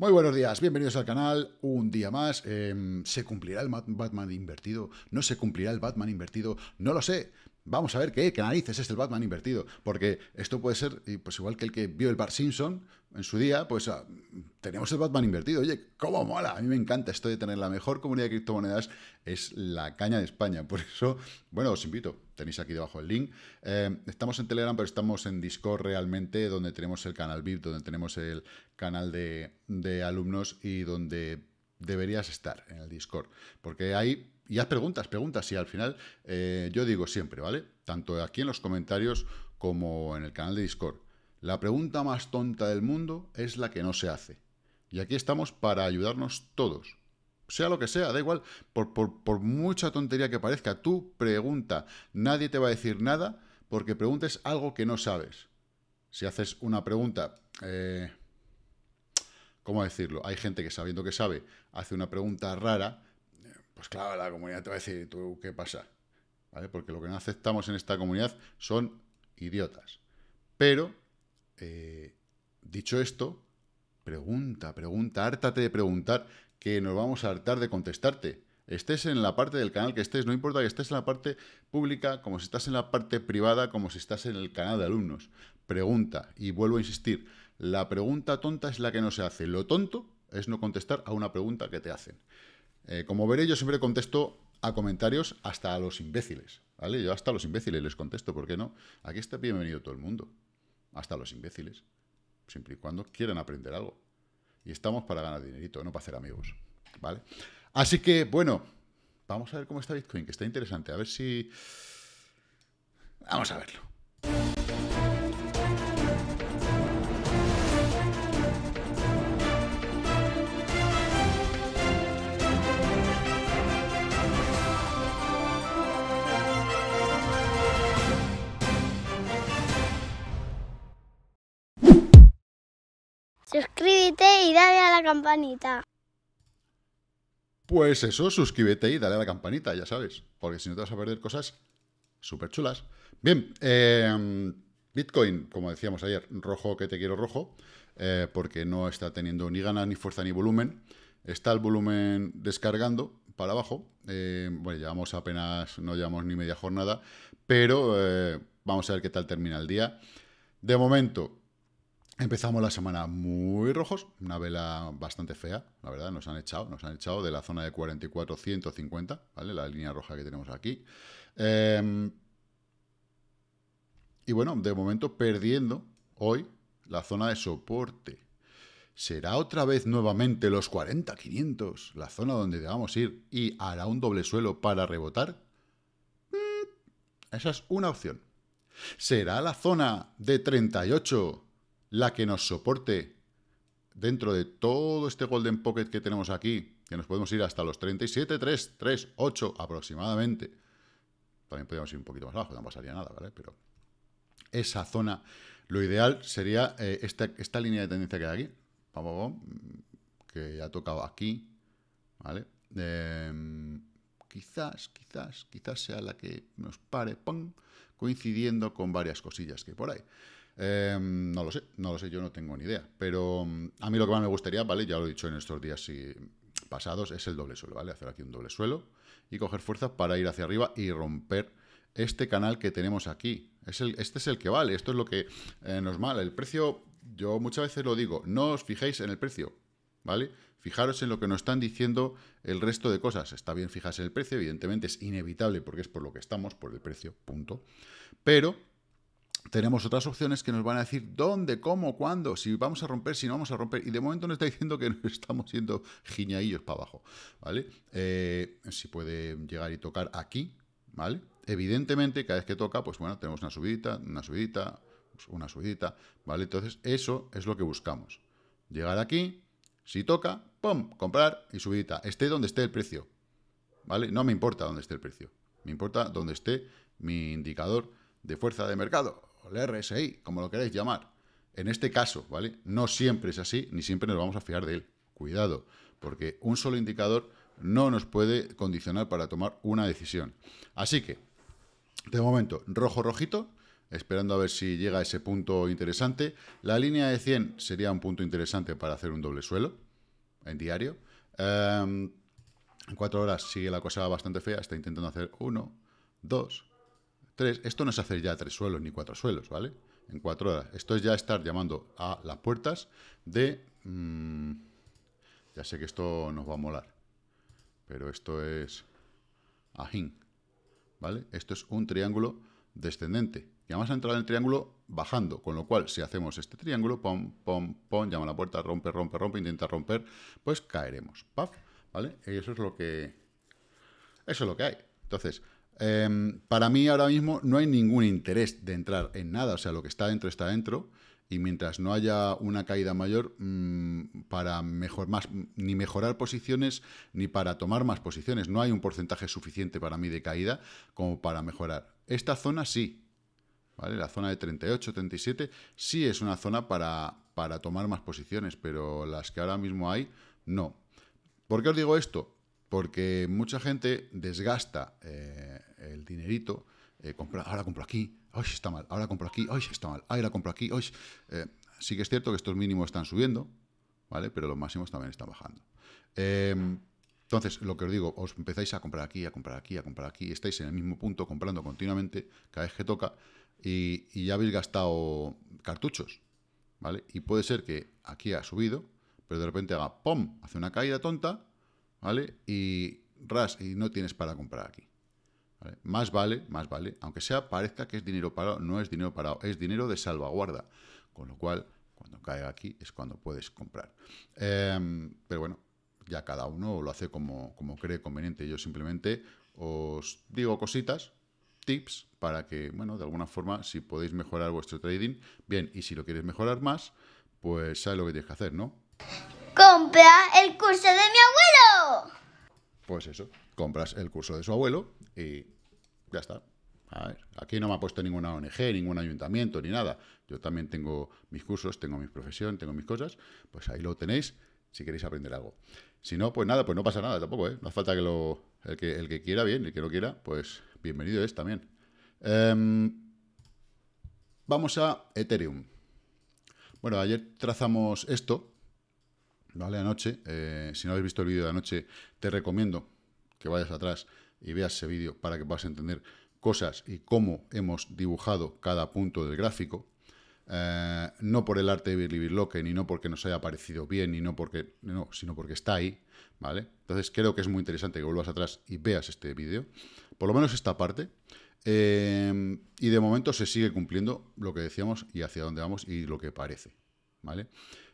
Muy buenos días, bienvenidos al canal, un día más. Em, ¿Se cumplirá el Batman invertido? ¿No se cumplirá el Batman invertido? No lo sé, Vamos a ver qué, qué narices es el Batman invertido. Porque esto puede ser, pues igual que el que vio el Bar Simpson en su día, pues ah, tenemos el Batman invertido. Oye, ¿cómo mola? A mí me encanta esto de tener la mejor comunidad de criptomonedas. Es la caña de España. Por eso, bueno, os invito. Tenéis aquí debajo el link. Eh, estamos en Telegram, pero estamos en Discord realmente, donde tenemos el canal VIP, donde tenemos el canal de, de alumnos y donde deberías estar en el Discord. Porque ahí y haz preguntas, preguntas, y al final eh, yo digo siempre, ¿vale? Tanto aquí en los comentarios como en el canal de Discord. La pregunta más tonta del mundo es la que no se hace. Y aquí estamos para ayudarnos todos. Sea lo que sea, da igual, por, mucha tontería que parezca, tú pregunta. Nadie te va a decir nada porque preguntes algo que no sabes. Si haces una pregunta, eh, ¿cómo decirlo? Hay gente que sabiendo que sabe, hace una pregunta rara pues claro, la comunidad te va a decir, ¿tú qué pasa? ¿Vale? Porque lo que no aceptamos en esta comunidad son idiotas. Pero, eh, dicho esto, pregunta, pregunta, hártate de preguntar, que nos vamos a hartar de contestarte. Estés en la parte del canal que estés, no importa que estés en la parte pública, como si estás en la parte privada, como si estás en el canal de alumnos. Pregunta, y vuelvo a insistir, la pregunta tonta es la que no se hace. Lo tonto es no contestar a una pregunta que te hacen. Eh, como veréis, yo siempre contesto a comentarios hasta a los imbéciles, ¿vale? Yo hasta a los imbéciles les contesto, ¿por qué no? Aquí está bienvenido todo el mundo, hasta a los imbéciles, siempre y cuando quieran aprender algo. Y estamos para ganar dinerito, no para hacer amigos, ¿vale? Así que, bueno, vamos a ver cómo está Bitcoin, que está interesante, a ver si... Vamos a verlo. Suscríbete y dale a la campanita. Pues eso, suscríbete y dale a la campanita, ya sabes, porque si no te vas a perder cosas súper chulas. Bien, em, Bitcoin, como decíamos ayer, rojo que te quiero rojo, eh, porque no está teniendo ni ganas, ni fuerza, ni volumen. Está el volumen descargando para abajo. Em, bueno, llevamos apenas, no llevamos ni media jornada, pero eh, vamos a ver qué tal termina el día. De momento, Empezamos la semana muy rojos, una vela bastante fea, la verdad, nos han echado, nos han echado de la zona de 44-150, ¿vale? La línea roja que tenemos aquí. Em, y bueno, de momento perdiendo hoy la zona de soporte. ¿Será otra vez nuevamente los 40-500, la zona donde debamos ir, y hará un doble suelo para rebotar? Mm, esa es una opción. ¿Será la zona de 38 la que nos soporte dentro de todo este Golden Pocket que tenemos aquí, que nos podemos ir hasta los 37, 3, 3, 8 aproximadamente. También podríamos ir un poquito más abajo, no pasaría nada, ¿vale? Pero esa zona, lo ideal sería eh, esta, línea de tendencia que hay aquí, que ha tocado aquí, ¿vale? Em, quizás, quizás, quizás sea la que nos pare, coincidiendo con varias cosillas que hay por ahí. Em, no lo sé, no lo sé, yo no tengo ni idea. Pero mm, a mí lo que más me gustaría, ¿vale? Ya lo he dicho en estos días y pasados, es el doble suelo, ¿vale? Hacer aquí un doble suelo y coger fuerza para ir hacia arriba y romper este canal que tenemos aquí. Es este es el que vale, esto es lo que eh, nos vale. El precio, yo muchas veces lo digo, no os fijéis en el precio, ¿vale? Fijaros en lo que nos están diciendo el resto de cosas. Está bien fijarse en el precio, evidentemente es inevitable porque es por lo que estamos, por el precio, punto. Pero tenemos otras opciones que nos van a decir dónde, cómo, cuándo, si vamos a romper, si no vamos a romper. Y de momento nos está diciendo que nos estamos siendo giñaillos para abajo, ¿vale? Eh, si puede llegar y tocar aquí, ¿vale? Evidentemente, cada vez que toca, pues bueno, tenemos una subidita, una subidita, pues una subidita, ¿vale? Entonces, eso es lo que buscamos. Llegar aquí, si toca, ¡pum! Comprar y subidita. Esté donde esté el precio, ¿vale? No me importa dónde esté el precio. Me importa dónde esté mi indicador de fuerza de mercado, o el RSI, como lo queráis llamar. En este caso, ¿vale? No siempre es así, ni siempre nos vamos a fiar de él. Cuidado, porque un solo indicador no nos puede condicionar para tomar una decisión. Así que, de momento, rojo rojito, esperando a ver si llega a ese punto interesante. La línea de 100 sería un punto interesante para hacer un doble suelo en diario. Em, en cuatro horas sigue la cosa bastante fea, está intentando hacer uno, dos, esto no es hacer ya tres suelos ni cuatro suelos, ¿vale? En cuatro horas. Esto es ya estar llamando a las puertas de... Mm, ya sé que esto nos va a molar, pero esto es ajín, ¿vale? Esto es un triángulo descendente. Y vamos a entrar en el triángulo bajando, con lo cual, si hacemos este triángulo, pom, pom, pom, llama a la puerta, rompe, rompe, rompe, intenta romper, pues caeremos. ¡Paf! ¿Vale? Eso es lo que... Eso es lo que hay. Entonces, Em, para mí ahora mismo no hay ningún interés de entrar en nada, o sea, lo que está dentro está dentro y mientras no haya una caída mayor mm, para mejor, más, ni mejorar posiciones ni para tomar más posiciones, no hay un porcentaje suficiente para mí de caída como para mejorar. Esta zona sí, ¿vale? La zona de 38, 37 sí es una zona para, para tomar más posiciones, pero las que ahora mismo hay no. ¿Por qué os digo esto? Porque mucha gente desgasta eh, el dinerito, eh, compra, ahora compro aquí, hoy está mal, ahora compro aquí, hoy está mal, ahora compro aquí, hoy... Eh, sí que es cierto que estos mínimos están subiendo, ¿vale? Pero los máximos también están bajando. Em, entonces, lo que os digo, os empezáis a comprar aquí, a comprar aquí, a comprar aquí, estáis en el mismo punto comprando continuamente cada vez que toca y, ya habéis gastado cartuchos, ¿vale? Y puede ser que aquí ha subido, pero de repente haga ¡pum! hace una caída tonta ¿vale? Y ras, y no tienes para comprar aquí. Más vale, más vale, aunque sea parezca que es dinero parado, no es dinero parado, es dinero de salvaguarda. Con lo cual, cuando caiga aquí es cuando puedes comprar. Em, pero bueno, ya cada uno lo hace como, como cree conveniente. Yo simplemente os digo cositas, tips, para que, bueno, de alguna forma, si podéis mejorar vuestro trading, bien, y si lo quieres mejorar más, pues sabes lo que tienes que hacer, ¿no? ¡Compra el curso de mi abuelo. Pues eso, compras el curso de su abuelo y ya está. A ver, aquí no me ha puesto ninguna ONG, ningún ayuntamiento, ni nada. Yo también tengo mis cursos, tengo mi profesión, tengo mis cosas. Pues ahí lo tenéis si queréis aprender algo. Si no, pues nada, pues no pasa nada tampoco, ¿eh? No falta que lo... El que, quiera, bien. El que no quiera, pues bienvenido es también. Em, vamos a Ethereum. Bueno, ayer trazamos esto, ¿vale? Anoche, eh, si no habéis visto el vídeo de anoche, te recomiendo que vayas atrás y veas ese vídeo para que puedas entender cosas y cómo hemos dibujado cada punto del gráfico. Eh, no por el arte de Billy que ni no porque nos haya parecido bien, ni no porque, no, sino porque está ahí, ¿vale? Entonces creo que es muy interesante que vuelvas atrás y veas este vídeo, por lo menos esta parte, eh, y de momento se sigue cumpliendo lo que decíamos y hacia dónde vamos y lo que parece, ¿vale?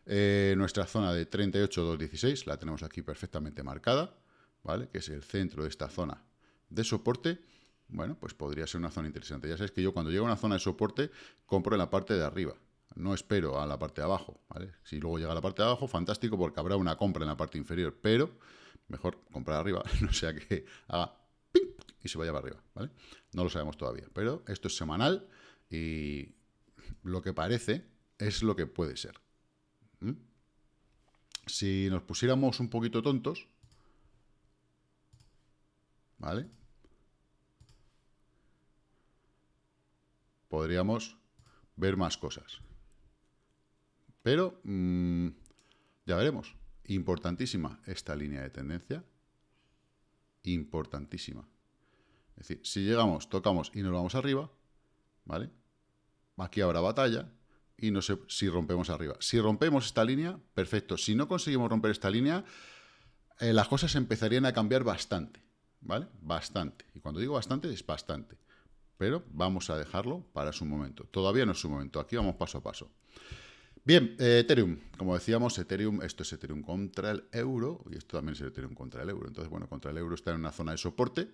Eh, nuestra zona de 38,216 la tenemos aquí perfectamente marcada, ¿vale? Que es el centro de esta zona de soporte. Bueno, pues podría ser una zona interesante. Ya sabes que yo cuando llego a una zona de soporte, compro en la parte de arriba. No espero a la parte de abajo, Si luego llega a la parte de abajo, fantástico, porque habrá una compra en la parte inferior, pero mejor comprar arriba, no sea que haga y se vaya para arriba, No lo sabemos todavía, pero esto es semanal y lo que parece es lo que puede ser. Si nos pusiéramos un poquito tontos, ¿vale? Podríamos ver más cosas. Pero mm, ya veremos. Importantísima esta línea de tendencia. Importantísima. Es decir, si llegamos, tocamos y nos vamos arriba, ¿vale? Aquí habrá batalla, y no sé si rompemos arriba. Si rompemos esta línea, perfecto. Si no conseguimos romper esta línea, eh, las cosas empezarían a cambiar bastante, ¿vale? Bastante. Y cuando digo bastante, es bastante. Pero vamos a dejarlo para su momento. Todavía no es su momento, aquí vamos paso a paso. Bien, eh, Ethereum. Como decíamos, Ethereum, esto es Ethereum contra el euro, y esto también es Ethereum contra el euro. Entonces, bueno, contra el euro está en una zona de soporte,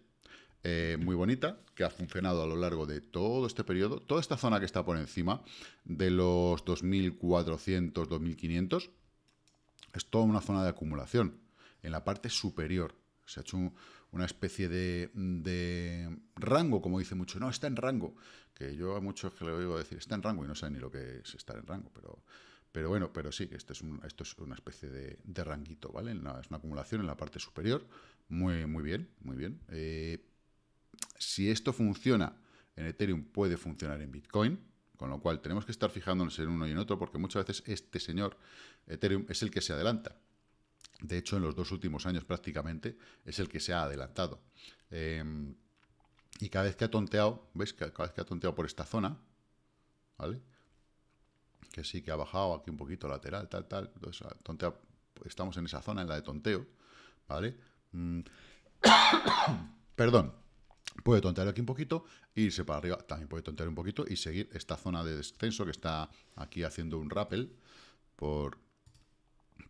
eh, muy bonita, que ha funcionado a lo largo de todo este periodo, toda esta zona que está por encima de los 2400, 2500, es toda una zona de acumulación. En la parte superior se ha hecho una especie de, rango, como dice mucho, no, está en rango, que yo a muchos que le oigo decir, está en rango y no sé ni lo que es estar en rango, pero... Pero bueno, pero sí, que este es esto es una especie de, de ranguito, ¿vale? es una acumulación en la parte superior. Muy, muy bien, muy bien. Eh, si esto funciona en Ethereum, puede funcionar en Bitcoin, con lo cual tenemos que estar fijándonos en uno y en otro, porque muchas veces este señor Ethereum es el que se adelanta. De hecho, en los dos últimos años prácticamente es el que se ha adelantado. Em, y cada vez que ha tonteado, ¿veis? Cada vez que ha tonteado por esta zona, ¿vale? Que sí, que ha bajado aquí un poquito lateral, tal, tal. estamos en esa zona, en la de tonteo, ¿vale? Mm. Perdón. Puede tontear aquí un poquito, irse para arriba, también puede tontear un poquito y seguir esta zona de descenso que está aquí haciendo un rappel por,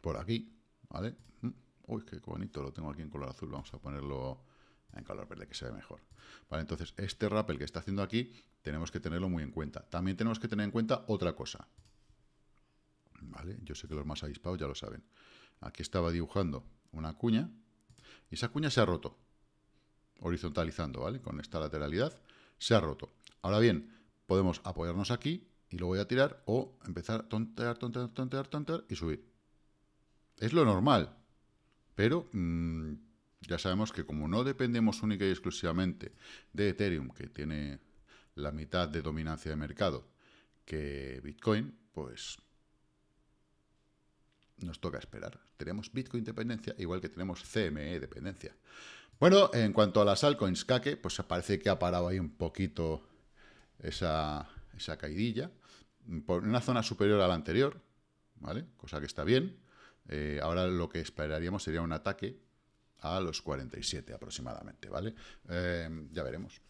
por aquí, ¿vale? Mm. Uy, qué bonito, lo tengo aquí en color azul, vamos a ponerlo en color verde que se ve mejor. Vale, entonces este rappel que está haciendo aquí tenemos que tenerlo muy en cuenta. También tenemos que tener en cuenta otra cosa. Vale, yo sé que los más avispados ya lo saben. Aquí estaba dibujando una cuña y esa cuña se ha roto horizontalizando, ¿vale? Con esta lateralidad, se ha roto. Ahora bien, podemos apoyarnos aquí y lo voy a tirar o empezar a tontear, tontear, tontear, tontear y subir. Es lo normal, pero mm, ya sabemos que como no dependemos única y exclusivamente de Ethereum, que tiene la mitad de dominancia de mercado que Bitcoin, pues nos toca esperar. Tenemos Bitcoin dependencia igual que tenemos CME dependencia. Bueno, en cuanto a las altcoins, cake, pues parece que ha parado ahí un poquito esa, esa caidilla mm, por una zona superior a la anterior, ¿vale? Cosa que está bien. Eh, ahora lo que esperaríamos sería un ataque a los 47 aproximadamente, ¿vale? Em, ya veremos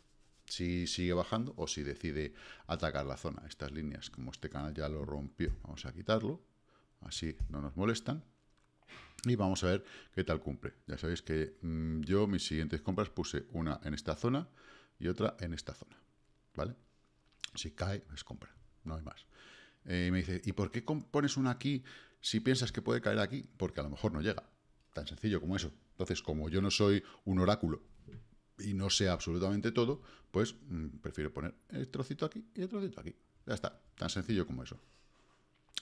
si sigue bajando o si decide atacar la zona. Estas líneas, como este canal ya lo rompió, vamos a quitarlo. Así no nos molestan. Y vamos a ver qué tal cumple. Ya sabéis que mm, yo mis siguientes compras puse una en esta zona y otra en esta zona. ¿Vale? Si cae, es compra. No hay más. Eh, y me dice, ¿y por qué pones una aquí si piensas que puede caer aquí? Porque a lo mejor no llega. Tan sencillo como eso. Entonces, como yo no soy un oráculo y no sé absolutamente todo, pues mm, prefiero poner el trocito aquí y el trocito aquí. Ya está. Tan sencillo como eso.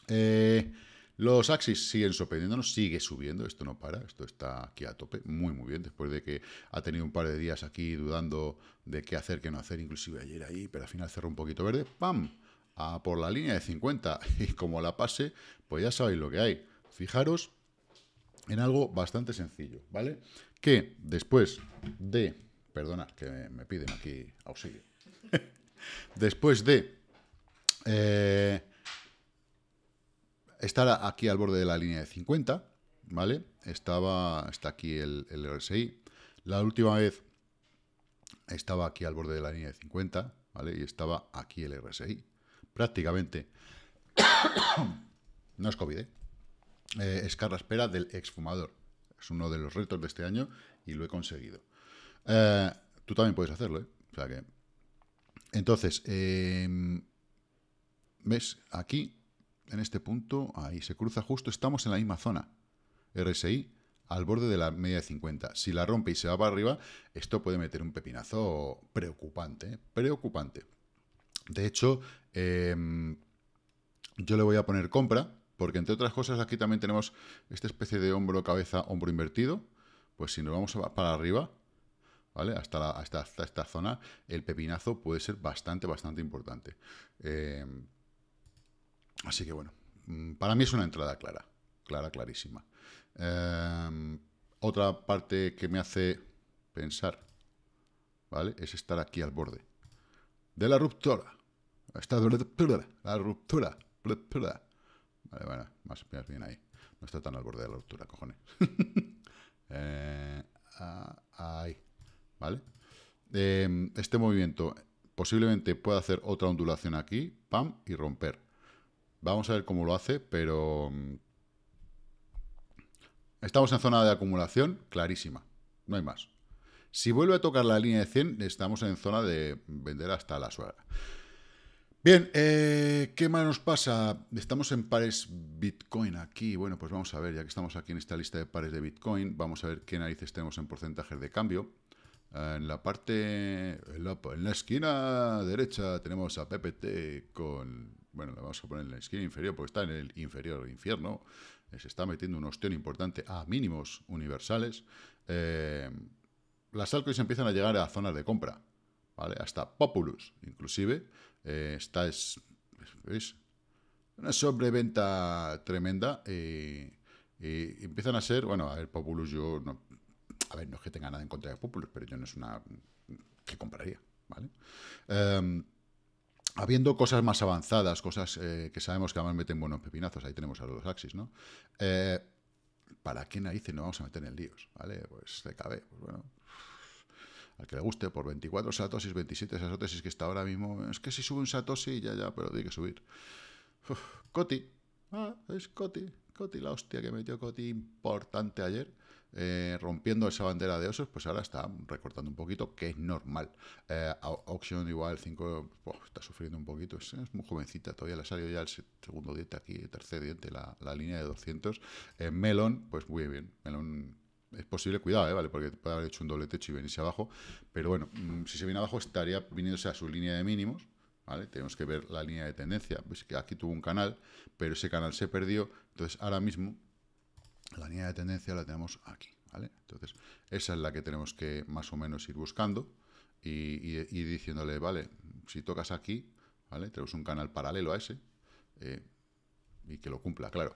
Eh... Los Axis siguen sorprendiéndonos, sigue subiendo, esto no para, esto está aquí a tope, muy muy bien, después de que ha tenido un par de días aquí dudando de qué hacer, qué no hacer, inclusive ayer ahí, pero al final cerró un poquito verde, ¡pam! por la línea de 50, y como la pase, pues ya sabéis lo que hay. Fijaros en algo bastante sencillo, ¿vale? Que después de, perdona, que me piden aquí auxilio, después de... Eh, estaba aquí al borde de la línea de 50, ¿vale? Estaba, está aquí el, RSI. La última vez estaba aquí al borde de la línea de 50, ¿vale? Y estaba aquí el RSI. Prácticamente. no es COVID, ¿eh? eh es carraspera del exfumador. Es uno de los retos de este año y lo he conseguido. Eh, tú también puedes hacerlo, ¿eh? O sea que... Entonces, em, ¿ves? Aquí en este punto, ahí se cruza justo, estamos en la misma zona. RSI al borde de la media de 50. Si la rompe y se va para arriba, esto puede meter un pepinazo preocupante, ¿eh? preocupante. De hecho, em, yo le voy a poner compra, porque entre otras cosas aquí también tenemos esta especie de hombro, cabeza, hombro invertido. Pues si nos vamos para arriba, ¿vale? Hasta, esta zona, el pepinazo puede ser bastante, bastante importante. Em, Así que bueno, mm, para mí es una entrada clara, clara, clarísima. Em, otra parte que me hace pensar, ¿vale? Es estar aquí al borde de la ruptura. Está la ruptura. Vale, bueno, más bien ahí. No está tan al borde de la ruptura, cojones. Eh, ahí, ¿vale? Em, este movimiento posiblemente pueda hacer otra ondulación aquí, pam, y romper. Vamos a ver cómo lo hace, pero... Mm, estamos en zona de acumulación clarísima, no hay más. Si vuelve a tocar la línea de 100, estamos en zona de vender hasta la suela. Bien, eh, ¿qué más nos pasa? Estamos en pares Bitcoin aquí. Bueno, pues vamos a ver, ya que estamos aquí en esta lista de pares de Bitcoin, vamos a ver qué narices tenemos en porcentajes de cambio. Eh, en la parte, en la esquina derecha tenemos a PPT con bueno, le vamos a poner en la esquina inferior, porque está en el inferior infierno, eh, se está metiendo un ostión importante a mínimos universales, eh, las altcoins empiezan a llegar a zonas de compra, ¿vale? Hasta Populus, inclusive, eh, esta es, ¿veis? Una sobreventa tremenda y empiezan a ser, bueno, a ver, Populus yo no, a ver, no es que tenga nada en contra de Populus, pero yo no es una que compraría, ¿vale? Eh habiendo cosas más avanzadas, cosas eh, que sabemos que además meten buenos pepinazos, ahí tenemos a los Axis, ¿no? Eh, ¿Para qué narices no vamos a meter en líos? ¿Vale? Pues se pues bueno. Al que le guste, por 24 satosis, 27 satosis, que está ahora mismo. Es que si sube un satosis, ya, ya, pero tiene que subir. Coti. Ah, es Coti. Coti, la hostia que metió Coti importante ayer. Eh, rompiendo esa bandera de osos, pues ahora está recortando un poquito, que es normal. Eh, igual 5 está sufriendo un poquito, es, muy jovencita, todavía le ha salido ya el segundo diente aquí, el tercer diente, la, línea de 200. en eh, Melon, pues muy bien, Melon es posible, cuidado, eh, ¿vale? Porque puede haber hecho un doble techo y venirse abajo. Pero bueno, mm, si se viene abajo, estaría viniéndose a su línea de mínimos. ¿Vale? Tenemos que ver la línea de tendencia. Pues que aquí tuvo un canal, pero ese canal se perdió. Entonces, ahora mismo la línea de tendencia la tenemos aquí, ¿vale? Entonces, esa es la que tenemos que más o menos ir buscando y, diciéndole, vale, si tocas aquí, ¿vale? Tenemos un canal paralelo a ese eh, y que lo cumpla, claro.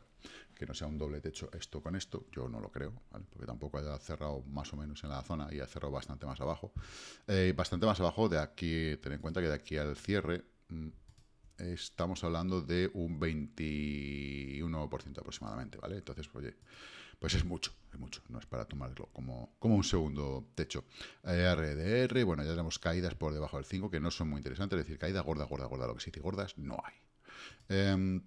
Que no sea un doble techo esto con esto, yo no lo creo, ¿vale? Porque tampoco haya cerrado más o menos en la zona y ha cerrado bastante más abajo. Eh, bastante más abajo de aquí, ten en cuenta que de aquí al cierre mm, estamos hablando de un 21% aproximadamente, ¿vale? Entonces, pues, oye, pues es mucho, es mucho, no es para tomarlo como, como un segundo techo. RDR, eh, bueno, ya tenemos caídas por debajo del 5 que no son muy interesantes, es decir, caída gorda, gorda, gorda, lo que sí, gordas no hay. Em,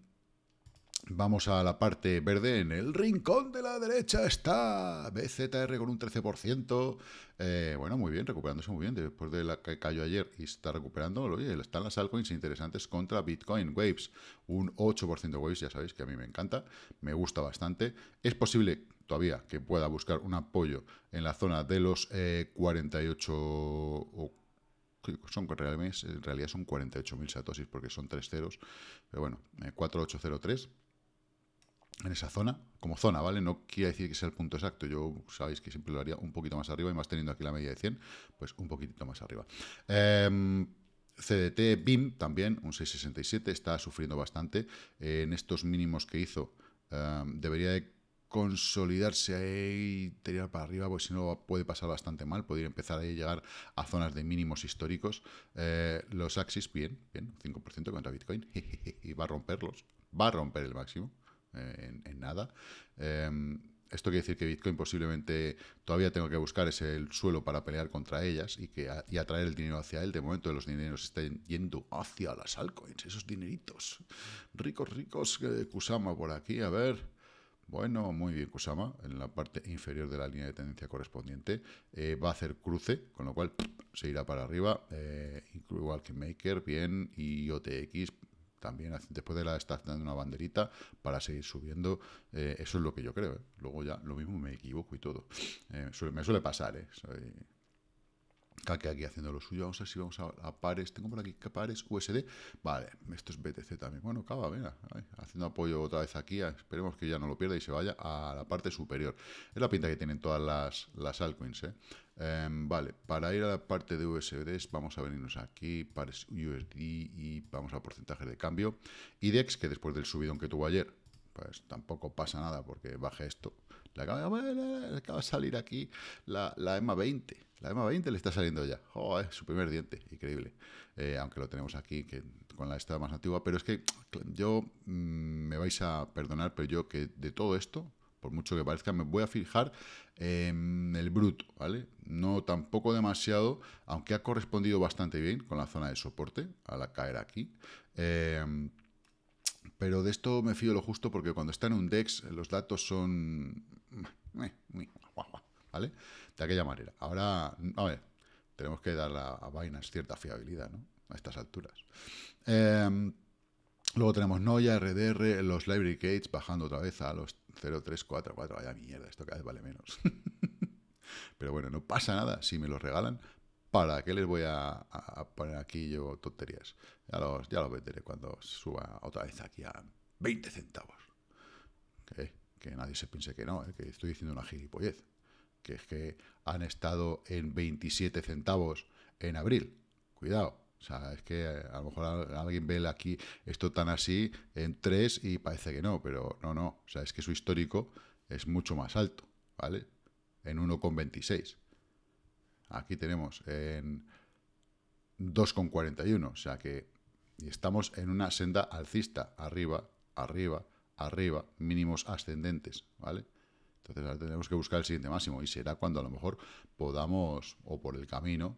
Vamos a la parte verde. En el rincón de la derecha está BZR con un 13%. Eh, bueno, muy bien, recuperándose muy bien después de la que cayó ayer y está recuperando. Oye, están las altcoins interesantes contra Bitcoin Waves. Un 8% Waves, ya sabéis que a mí me encanta, me gusta bastante. Es posible todavía que pueda buscar un apoyo en la zona de los 48 eh, son en realidad son 48.000 satosis porque son tres ceros, pero bueno, 4803 eh, en esa zona, como zona, ¿vale? No quiere decir que sea el punto exacto, yo sabéis que siempre lo haría un poquito más arriba, y más teniendo aquí la media de 100, pues un poquitito más arriba. Em, CDT BIM también, un 667, está sufriendo bastante. en estos mínimos que hizo, em, debería de consolidarse y tirar para arriba, porque si no puede pasar bastante mal, Podría empezar a llegar a zonas de mínimos históricos. Eh, los Axis, bien, bien, 5% contra Bitcoin, y va a romperlos, va a romper el máximo. Eh, en, nada. Em, esto quiere decir que Bitcoin posiblemente todavía tengo que buscar ese el suelo para pelear contra ellas y que atraer el dinero hacia él. De momento los dineros están yendo hacia las altcoins, esos dineritos. Ricos, ricos, que eh, Kusama por aquí, a ver. Bueno, muy bien, Kusama, en la parte inferior de la línea de tendencia correspondiente. Eh, va a hacer cruce, con lo cual se irá para arriba. Eh, igual que Maker, bien, y OTX, también después de la estar dando una banderita para seguir subiendo. Eh, eso es lo que yo creo. ¿eh? Luego ya lo mismo me equivoco y todo. Eh, me suele pasar, ¿eh? Soy, que aquí haciendo lo suyo. Vamos a ver si vamos a, pares. Tengo por aquí pares USD. Vale, esto es BTC también. Bueno, acaba, venga, haciendo apoyo otra vez aquí. Ah, esperemos que ya no lo pierda y se vaya a la parte superior. Es la pinta que tienen todas las, las altcoins, eh. em, vale, para ir a la parte de USD vamos a venirnos aquí, pares USD y vamos a porcentaje de cambio. IDEX, que después del subidón que tuvo ayer, pues tampoco pasa nada porque baje esto. acaba, de salir aquí la, la EMA 20. La 20 le está saliendo ya. su primer diente, increíble. Eh, aunque lo tenemos aquí que con la esta más antigua. Pero es que yo mm, me vais a perdonar, pero yo que de todo esto, por mucho que parezca, me voy a fijar en el bruto, ¿vale? No tampoco demasiado, aunque ha correspondido bastante bien con la zona de soporte a la caer aquí. Em, pero de esto me fío lo justo porque cuando está en un DEX los datos son eh, eh, ¿vale? De aquella manera. Ahora, a ver, tenemos que dar a, a Binance cierta fiabilidad, ¿no? A estas alturas. Em, luego tenemos Noya, RDR, los Library Gates bajando otra vez a los 4. Vaya mierda, esto cada vez vale menos. Pero bueno, no pasa nada. Si me los regalan, ¿para qué les voy a, poner aquí yo tonterías? Ya los, ya venderé cuando suba otra vez aquí a 20 centavos. Que nadie se piense que no, ¿eh? que estoy diciendo una gilipollez que es que han estado en 27 centavos en abril. Cuidado. O sea, es que a lo mejor alguien ve aquí esto tan así en 3 y parece que no, pero no, no. O sea, es que su histórico es mucho más alto, ¿vale? En 1,26. Aquí tenemos en 2,41. O sea que estamos en una senda alcista, arriba, arriba, arriba, mínimos ascendentes, ¿vale? Entonces ahora tenemos que buscar el siguiente máximo y será cuando a lo mejor podamos, o por el camino,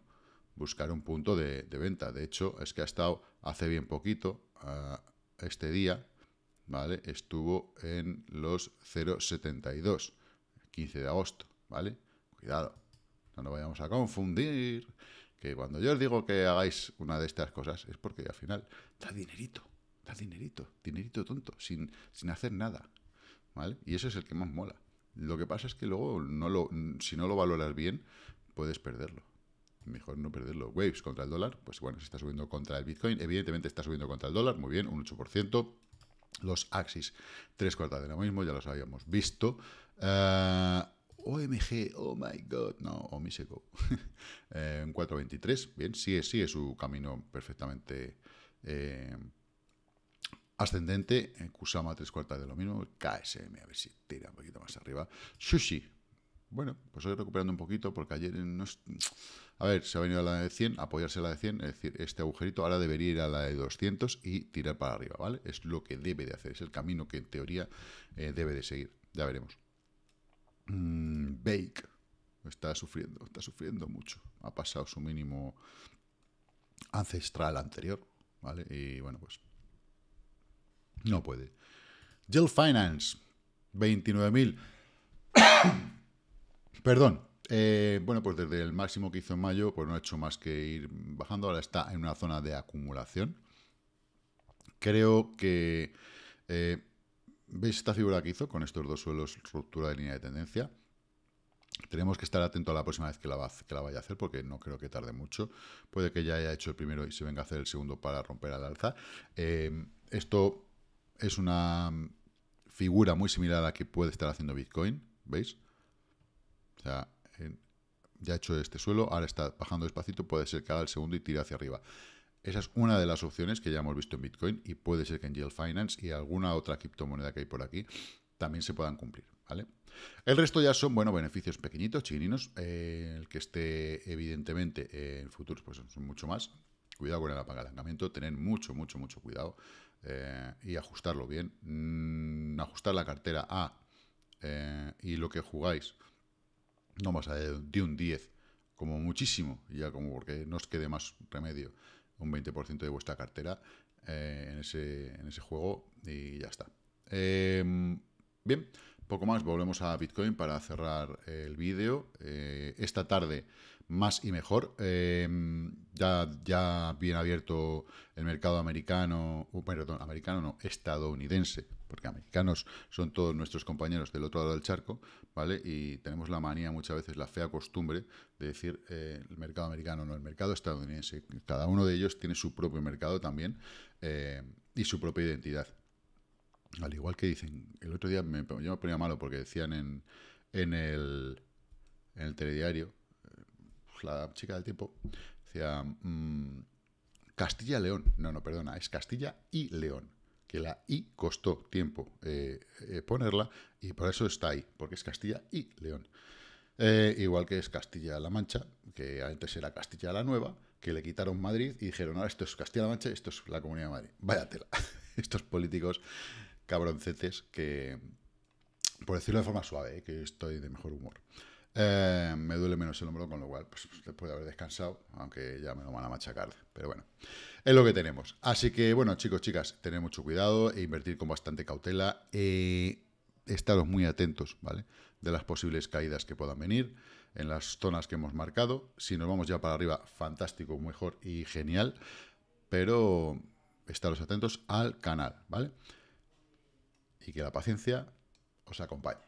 buscar un punto de, venta. De hecho, es que ha estado hace bien poquito, ah, este día, ¿vale? Estuvo en los 0,72, 15 de agosto, ¿vale? Cuidado, no nos vayamos a confundir, que cuando yo os digo que hagáis una de estas cosas es porque al final da dinerito, da dinerito, dinerito tonto, sin, sin hacer nada, ¿vale? Y eso es el que más mola. Lo que pasa es que luego, no lo, si no lo valoras bien, puedes perderlo. Mejor no perderlo. Waves contra el dólar, pues bueno, se está subiendo contra el Bitcoin. Evidentemente está subiendo contra el dólar, muy bien, un 8%. Los Axis, tres cuartas de lo mismo, ya los habíamos visto. Eh, OMG, oh my god, no, Omiseco. en 4.23, bien, sigue, sigue su camino perfectamente eh, Ascendente, eh, Kusama tres cuartas de lo mismo, KSM, a ver si tira un poquito más arriba. Sushi, bueno, pues hoy recuperando un poquito porque ayer no es... A ver, se ha venido a la de 100, apoyarse a la de 100, es decir, este agujerito ahora debería ir a la de 200 y tirar para arriba, ¿vale? Es lo que debe de hacer, es el camino que en teoría eh, debe de seguir, ya veremos. Mm, Bake está sufriendo, está sufriendo mucho, ha pasado su mínimo ancestral anterior, ¿vale? Y bueno, pues no puede. GEL Finance, 29.000. Perdón. Eh, bueno, pues desde el máximo que hizo en mayo, pues no ha hecho más que ir bajando. Ahora está en una zona de acumulación. Creo que... Eh, ¿Veis esta figura que hizo con estos dos suelos, ruptura de línea de tendencia? Tenemos que estar atentos a la próxima vez que la, que la, vaya a hacer, porque no creo que tarde mucho. Puede que ya haya hecho el primero y se venga a hacer el segundo para romper al alza. Eh, esto es una figura muy similar a la que puede estar haciendo Bitcoin, ¿veis? O sea, ya ha hecho este suelo, ahora está bajando despacito, puede ser que el segundo y tira hacia arriba. Esa es una de las opciones que ya hemos visto en Bitcoin y puede ser que en Yield Finance y alguna otra criptomoneda que hay por aquí también se puedan cumplir, ¿vale? El resto ya son, bueno, beneficios pequeñitos, chiquininos, el que esté evidentemente en futuros pues son mucho más. Cuidado con el apagalancamiento, tener mucho, mucho, mucho cuidado eh, y ajustarlo bien. Mm, ajustar la cartera a eh, y lo que jugáis no más de un 10, como muchísimo, ya como porque no os quede más remedio, un 20% de vuestra cartera eh, en, ese, en, ese, juego y ya está. Em, bien, poco más, volvemos a Bitcoin para cerrar el vídeo. esta tarde más y mejor. Em, ya, ya bien abierto el mercado americano, perdón, americano no, estadounidense, porque americanos son todos nuestros compañeros del otro lado del charco, ¿vale? Y tenemos la manía muchas veces, la fea costumbre de decir eh, el mercado americano, no el mercado estadounidense. Cada uno de ellos tiene su propio mercado también eh, y su propia identidad. Al igual que dicen, el otro día me, yo me ponía malo porque decían en, en el, en el telediario la chica del tiempo, decía mm, Castilla-León. No, no, perdona, es Castilla y León. Que la I costó tiempo eh, eh, ponerla y por eso está ahí, porque es Castilla y León. Eh, igual que es Castilla-La Mancha, que antes era Castilla-La Nueva, que le quitaron Madrid y dijeron, ahora esto es Castilla-La Mancha, esto es la Comunidad de Madrid. Váyatela. Estos políticos cabroncetes que, por decirlo de forma suave, que estoy de mejor humor. Eh, me duele menos el hombro, con lo cual, pues, pues, después de haber descansado, aunque ya me lo van a machacar. Pero bueno, es lo que tenemos. Así que, bueno, chicos, chicas, tener mucho cuidado e invertir con bastante cautela. Eh, estaros muy atentos, ¿vale? De las posibles caídas que puedan venir en las zonas que hemos marcado. Si nos vamos ya para arriba, fantástico, mejor y genial. Pero estaros atentos al canal, ¿vale? Y que la paciencia os acompañe.